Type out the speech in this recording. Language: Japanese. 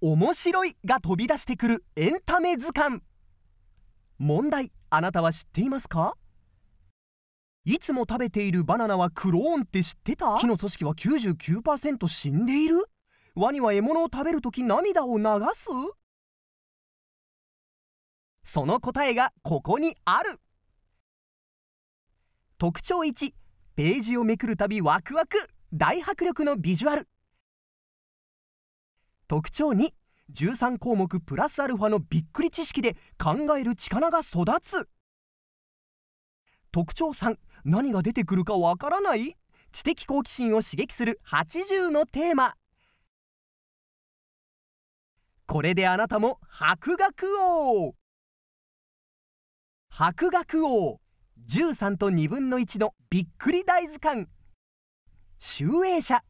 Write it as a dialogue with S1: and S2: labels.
S1: 面白いが飛び出してくるエンタメ図鑑問題あなたは知っていますかいつも食べているバナナはクローンって知ってた木の組織は99%死んでいるワニは獲物を食べるとき涙を流すその答えがここにある特徴1ページをめくるたびワクワク大迫力のビジュアル特徴2 13項目プラスアルファのびっくり知識で考える力が育つ特徴3何が出てくるかわからない知的好奇心を刺激する80のテーマこれであなたも博学王博学王13と2分の1のびっくり大図鑑集英社